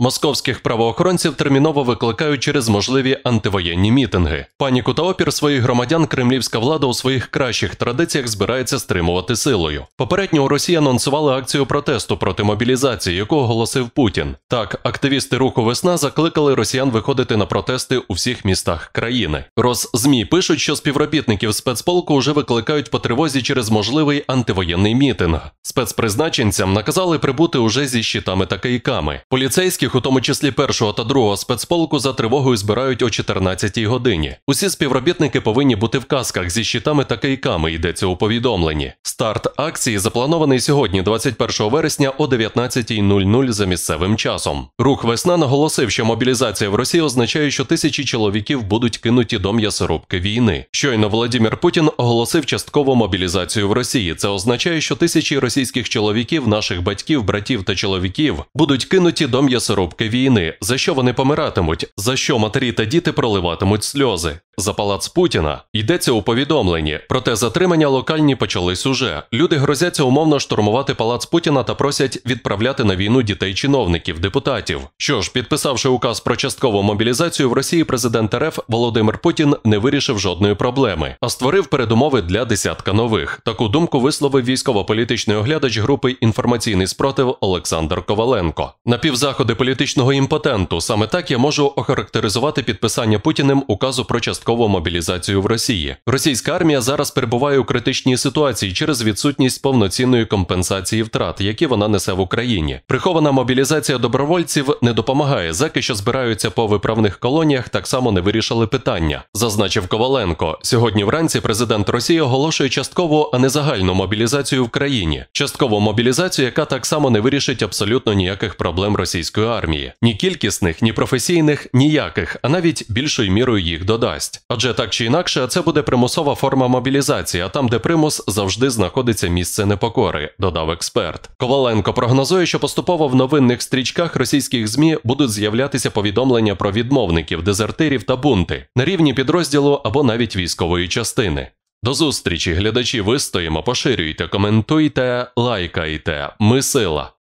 Московських правоохоронців терміново викликають через можливі антивоєнні мітинги. Паніку та опір своїх громадян кремлівська влада у своїх кращих традиціях збирається стримувати силою. Попередньо у Росії анонсували акцію протесту проти мобілізації, яку оголосив Путін. Так, активісти руху весна закликали росіян виходити на протести у всіх містах країни. Роз змі пишуть, що співробітників спецполку вже викликають по тривозі через можливий антивоєнний мітинг. Спецпризначенцям наказали прибути уже зі щитами та кийками. Поліцейські Поліцейських, у тому числі першого та другого спецполку, за тривогою збирають о 14-й годині. Усі співробітники повинні бути в касках зі щитами та кийками. Йдеться у повідомленні. Старт акції запланований сьогодні, 21 вересня, о 19.00 за місцевим часом. Рух весна наголосив, що мобілізація в Росії означає, що тисячі чоловіків будуть кинуті до м'ясорубки війни. Щойно Володимир Путін оголосив часткову мобілізацію в Росії. Це означає, що тисячі російських чоловіків, наших батьків, братів та чоловіків будуть кинуті до м'ясорубки заробки війни, за що вони помиратимуть, за що матері та діти проливатимуть сльози. За палац Путіна йдеться у повідомленні, проте затримання локальні почались уже. Люди грозяться умовно штурмувати палац Путіна та просять відправляти на війну дітей чиновників, депутатів. Що ж, підписавши указ про часткову мобілізацію в Росії, президент РФ Володимир Путін не вирішив жодної проблеми, а створив передумови для десятка нових. Таку думку висловив військово-політичний оглядач групи інформаційний спротив Олександр Коваленко. Напівзаходи політичного імпотенту саме так я можу охарактеризувати підписання Путіним указу про часткову частково мобілізацію в Росії. Російська армія зараз перебуває у критичній ситуації через відсутність повноцінної компенсації втрат, які вона несе в Україні. Прихована мобілізація добровольців не допомагає. Заки, що збираються по виправних колоніях, так само не вирішили питання, зазначив Коваленко. Сьогодні вранці президент Росії оголошує часткову, а не загальну мобілізацію в країні. Часткову мобілізацію, яка так само не вирішить абсолютно ніяких проблем російської армії, ні кількісних, ні професійних, ніяких, а навіть більшою мірою їх додасть відповідальність. Адже так чи інакше, це буде примусова форма мобілізації, а там, де примус, завжди знаходиться місце непокори, додав експерт. Коваленко прогнозує, що поступово в новинних стрічках російських змі будуть з'являтися повідомлення про відмовників, дезертирів та бунти на рівні підрозділу або навіть військової частини. До зустрічі, глядачі, вистоїмо, поширюйте, коментуйте, лайкайте. Ми сила.